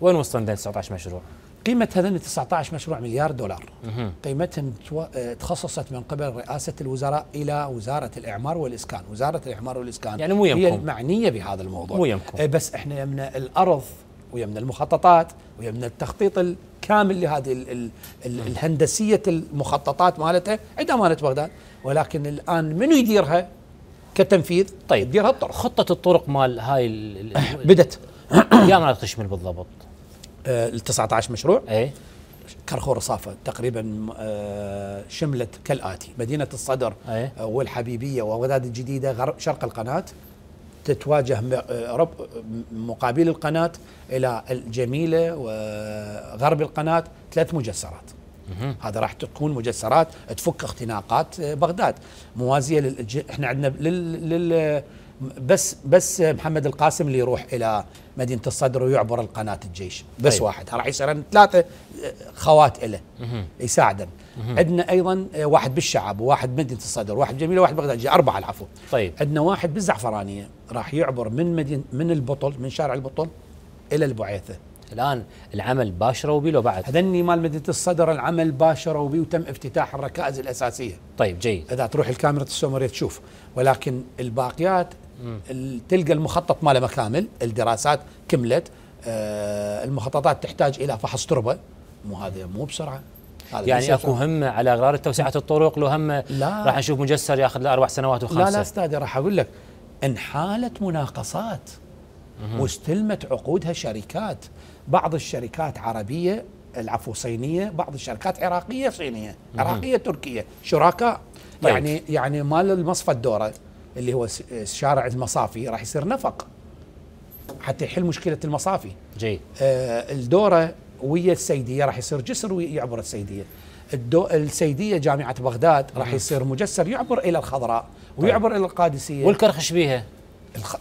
وين وصلنا لدينا 19 مشروع قيمة هذين 19 مشروع مليار دولار قيمتهم آه، تخصصت من قبل رئاسة الوزراء إلى وزارة الإعمار والإسكان وزارة الإعمار والإسكان يعني مو يمكم. هي المعنية بهذا الموضوع مو يمكم. آه، بس إحنا يمنا الأرض ويمنا المخططات ويمنا التخطيط الكامل لهذه الـ الـ الـ الهندسية المخططات مالتها عند أمانة بغداد ولكن الآن منو يديرها كتنفيذ طيب يديرها الطرق خطة الطرق مال هاي بدت يا ما تشمل بالضبط ال آه، 19 مشروع اي كرخور صافة تقريبا آه، شملت كالآتي مدينة الصدر آه، والحبيبية وغداد الجديدة غرب شرق القناة تتواجه مقابل القناة إلى الجميلة وغرب القناة ثلاث مجسرات هذا راح تكون مجسرات تفك اختناقات بغداد موازية احنا عندنا لل... لل... بس بس محمد القاسم اللي يروح الى مدينه الصدر ويعبر القناه الجيش بس طيب. واحد راح يصير ثلاثه آه، خوات له يساعده عندنا ايضا آه، واحد بالشعب وواحد بمدينه الصدر واحد جميل وواحد بغداد اربعه العفو طيب عندنا واحد بالزعفرانيه راح يعبر من مدينه من البطل من شارع البطل الى البعيثه الان العمل باشروا به لو بعد هذني مال مدينه الصدر العمل باشروا به وتم افتتاح الركائز الاساسيه طيب جيد اذا تروح الكاميرا السومريه تشوف ولكن الباقيات تلقى المخطط ماله مكامل الدراسات كملت آه، المخططات تحتاج الى فحص تربه مو هذا مو بسرعه هذا يعني اكو همه على غرار توسعه الطرق لو همه راح نشوف مجسر ياخذ له اربع سنوات وخمسه لا لا استاذي راح اقول لك ان حالت مناقصات واستلمت عقودها شركات بعض الشركات عربيه العفو صينيه بعض الشركات عراقيه صينيه عراقيه تركيه شركاء طيب. يعني يعني مال المصفى الدوره اللي هو شارع المصافي راح يصير نفق حتى يحل مشكله المصافي جيد آه الدوره ويا السيديه راح يصير جسر يعبر السيديه الدو... السيديه جامعه بغداد راح يصير مجسر يعبر الى الخضراء طيب. ويعبر طيب. الى القادسيه والكرخ شبيهه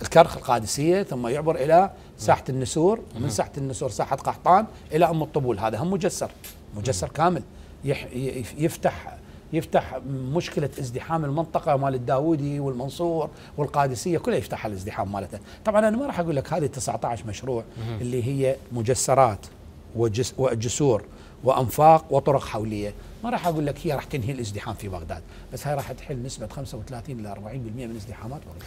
الكرخ القادسيه ثم يعبر الى ساحه النسور ومن ساحه النسور ساحه قحطان الى ام الطبول هذا هم مجسر مجسر كامل يح... يفتح يفتح مشكله ازدحام المنطقه مال الداودي والمنصور والقادسيه كلها يفتح الازدحام مالته طبعا انا ما راح اقول لك هذه 19 مشروع اللي هي مجسرات وجس وجسور وانفاق وطرق حوليه ما راح اقول لك هي راح تنهي الازدحام في بغداد بس هاي راح تحل نسبه 35 الى 40% من ازدحامات بغداد